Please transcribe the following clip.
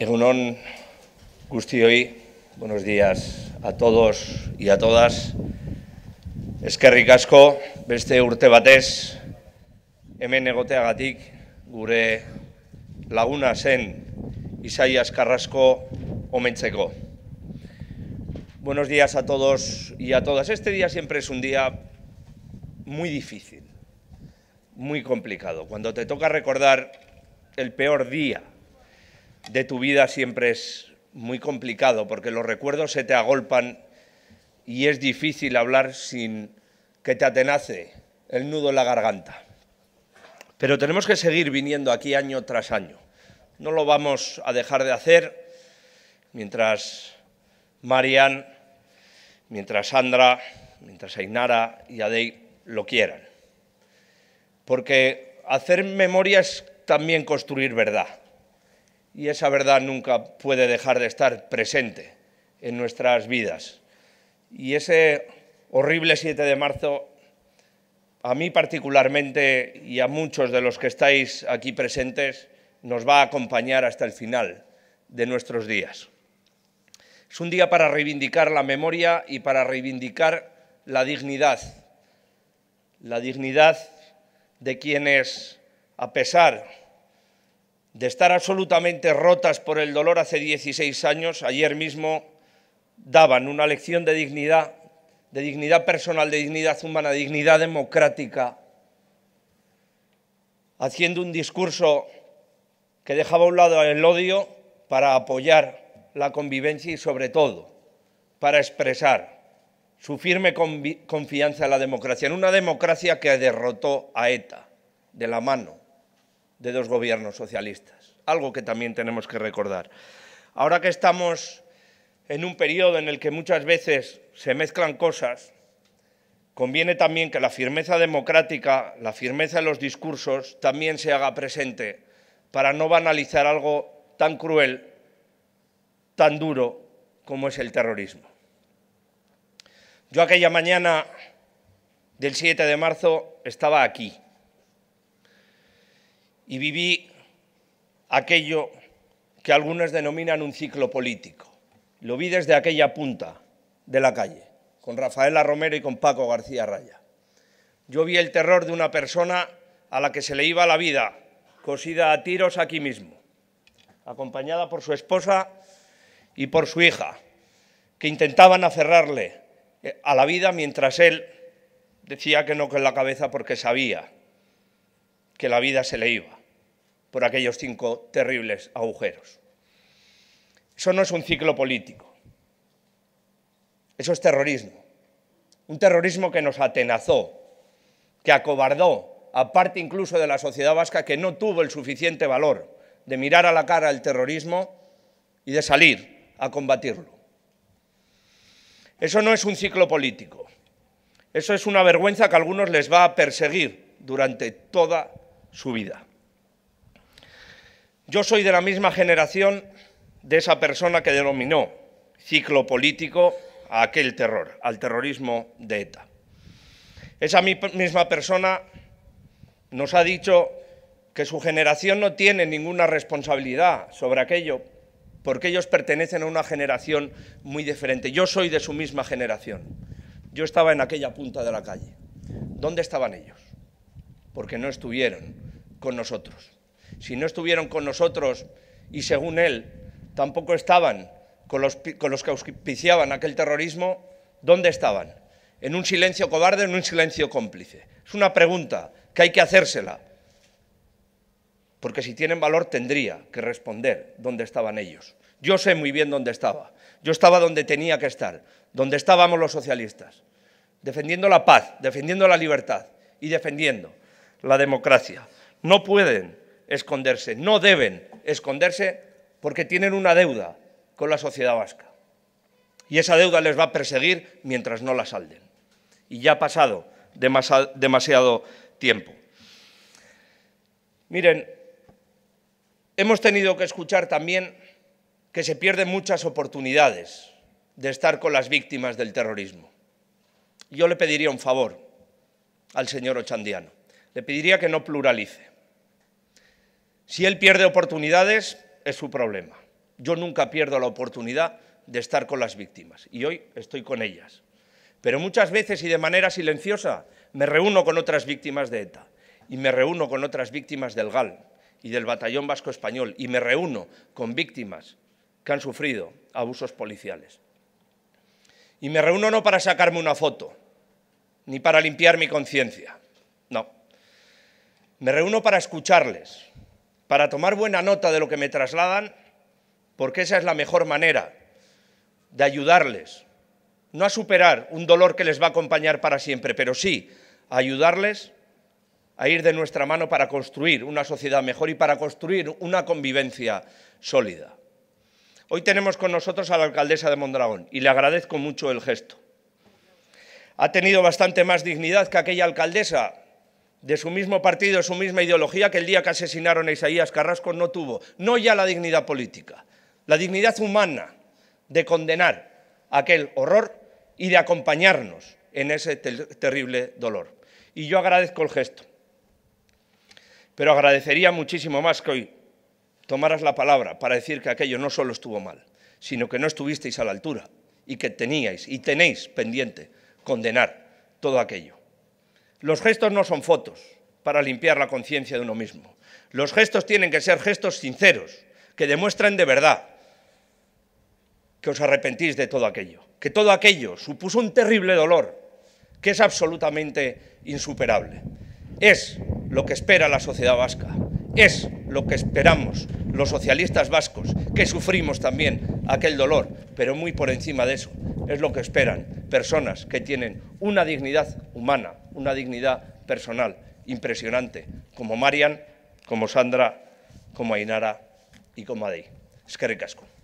Egunon y buenos días a todos y a todas. Eskerrik Casco beste urte batez, hemen egoteagatik gure laguna sen, Isaías Carrasco omentzeko. Buenos días a todos y a todas. Este día siempre es un día muy difícil, muy complicado. Cuando te toca recordar el peor día de tu vida siempre es muy complicado porque los recuerdos se te agolpan y es difícil hablar sin que te atenace el nudo en la garganta. Pero tenemos que seguir viniendo aquí año tras año. No lo vamos a dejar de hacer mientras Marian, mientras Sandra, mientras Ainara y Adey lo quieran. Porque hacer memoria es también construir verdad y esa verdad nunca puede dejar de estar presente en nuestras vidas. Y ese horrible 7 de marzo, a mí particularmente y a muchos de los que estáis aquí presentes, nos va a acompañar hasta el final de nuestros días. Es un día para reivindicar la memoria y para reivindicar la dignidad, la dignidad de quienes, a pesar de estar absolutamente rotas por el dolor hace 16 años, ayer mismo daban una lección de dignidad, de dignidad personal, de dignidad humana, de dignidad democrática, haciendo un discurso que dejaba a un lado el odio para apoyar la convivencia y sobre todo para expresar su firme confianza en la democracia, en una democracia que derrotó a ETA de la mano de dos gobiernos socialistas, algo que también tenemos que recordar. Ahora que estamos en un periodo en el que muchas veces se mezclan cosas, conviene también que la firmeza democrática, la firmeza de los discursos, también se haga presente para no banalizar algo tan cruel, tan duro como es el terrorismo. Yo aquella mañana del 7 de marzo estaba aquí, y viví aquello que algunos denominan un ciclo político. Lo vi desde aquella punta de la calle, con Rafaela Romero y con Paco García Raya. Yo vi el terror de una persona a la que se le iba la vida, cosida a tiros aquí mismo, acompañada por su esposa y por su hija, que intentaban aferrarle eh, a la vida mientras él decía que no con la cabeza porque sabía que la vida se le iba por aquellos cinco terribles agujeros. Eso no es un ciclo político, eso es terrorismo. Un terrorismo que nos atenazó, que acobardó, parte incluso de la sociedad vasca que no tuvo el suficiente valor de mirar a la cara el terrorismo y de salir a combatirlo. Eso no es un ciclo político. Eso es una vergüenza que a algunos les va a perseguir durante toda su vida. Yo soy de la misma generación de esa persona que denominó ciclo político a aquel terror, al terrorismo de ETA. Esa misma persona nos ha dicho que su generación no tiene ninguna responsabilidad sobre aquello, porque ellos pertenecen a una generación muy diferente. Yo soy de su misma generación. Yo estaba en aquella punta de la calle. ¿Dónde estaban ellos? Porque no estuvieron con nosotros si no estuvieron con nosotros y según él tampoco estaban con los, que auspiciaban aquel terrorismo, ¿dónde estaban? ¿En un silencio cobarde o en un silencio cómplice? Es una pregunta que hay que hacérsela, porque si tienen valor tendría que responder dónde estaban ellos. Yo sé muy bien dónde estaba. Yo estaba donde tenía que estar, donde estábamos los socialistas, defendiendo la paz, defendiendo la libertad y defendiendo la democracia. No pueden esconderse, no deben esconderse porque tienen una deuda con la sociedad vasca. Y esa deuda les va a perseguir mientras no la salden. Y ya ha pasado demasiado, tiempo. Miren, hemos tenido que escuchar también que se pierden muchas oportunidades de estar con las víctimas del terrorismo. Yo le pediría un favor al señor Ochandiano. Le pediría que no pluralice. Si él pierde oportunidades, es su problema. Yo nunca pierdo la oportunidad de estar con las víctimas y hoy estoy con ellas. Pero muchas veces y de manera silenciosa me reúno con otras víctimas de ETA y me reúno con otras víctimas del GAL y del Batallón Vasco Español y me reúno con víctimas que han sufrido abusos policiales. Y me reúno no para sacarme una foto, ni para limpiar mi conciencia, no. Me reúno para escucharles, para tomar buena nota de lo que me trasladan, porque esa es la mejor manera de ayudarles, no a superar un dolor que les va a acompañar para siempre, pero sí a ayudarles a ir de nuestra mano para construir una sociedad mejor y para construir una convivencia sólida. Hoy tenemos con nosotros a la alcaldesa de Mondragón y le agradezco mucho el gesto. Ha tenido bastante más dignidad que aquella alcaldesa de su mismo partido, de su misma ideología, que el día que asesinaron a Isaías Carrasco no tuvo, no ya la dignidad política, la dignidad humana de condenar aquel horror y de acompañarnos en ese terrible dolor. Y yo agradezco el gesto, pero agradecería muchísimo más que hoy tomaras la palabra para decir que aquello no solo estuvo mal, sino que no estuvisteis a la altura y que teníais y tenéis pendiente condenar todo aquello. Los gestos no son fotos para limpiar la conciencia de uno mismo. Los gestos tienen que ser gestos sinceros, que demuestren de verdad que os arrepentís de todo aquello, que todo aquello supuso un terrible dolor que es absolutamente insuperable. Es lo que espera la sociedad vasca, es lo que esperamos los socialistas vascos, que sufrimos también aquel dolor, pero muy por encima de eso, es lo que esperan personas que tienen una dignidad humana, una dignidad personal impresionante, como Marian, como Sandra, como Ainara y como Adey. Es que